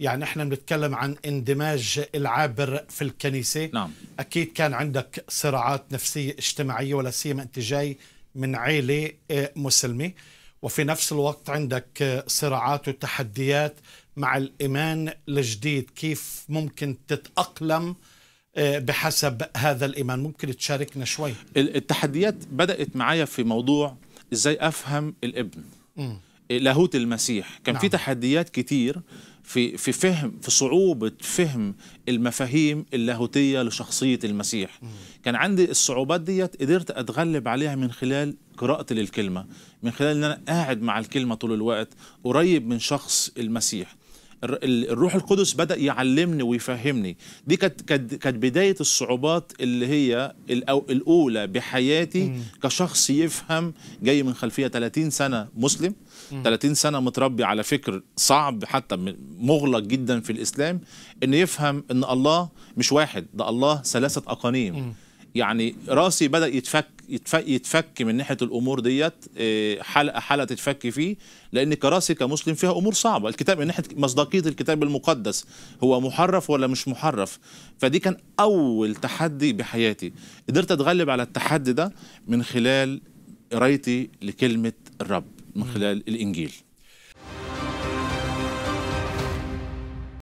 يعني احنا بنتكلم عن اندماج العابر في الكنيسه نعم. اكيد كان عندك صراعات نفسيه اجتماعيه ولا سيما انت جاي من عيله آه، مسلمه وفي نفس الوقت عندك آه، صراعات وتحديات مع الايمان الجديد كيف ممكن تتاقلم آه، بحسب هذا الايمان ممكن تشاركنا شوي التحديات بدات معايا في موضوع ازاي افهم الابن م. لاهوت المسيح كان نعم. في تحديات كتير في في فهم في صعوبه فهم المفاهيم اللاهوتيه لشخصيه المسيح كان عندي الصعوبات ديت قدرت اتغلب عليها من خلال قراءتي للكلمه من خلال ان انا قاعد مع الكلمه طول الوقت قريب من شخص المسيح الروح القدس بدا يعلمني ويفهمني دي كانت كانت بدايه الصعوبات اللي هي الاولى بحياتي مم. كشخص يفهم جاي من خلفيه 30 سنه مسلم مم. 30 سنه متربي على فكر صعب حتى مغلق جدا في الاسلام ان يفهم ان الله مش واحد ده الله ثلاثه اقانيم مم. يعني راسي بدا يتفك يتفك, يتفك من ناحيه الامور ديت آه، حلقه حلقه تتفك فيه لان كراسي كمسلم فيها امور صعبه الكتاب من ناحيه مصداقيه الكتاب المقدس هو محرف ولا مش محرف فدي كان اول تحدي بحياتي قدرت اتغلب على التحدي ده من خلال قرايتي لكلمه الرب من خلال الانجيل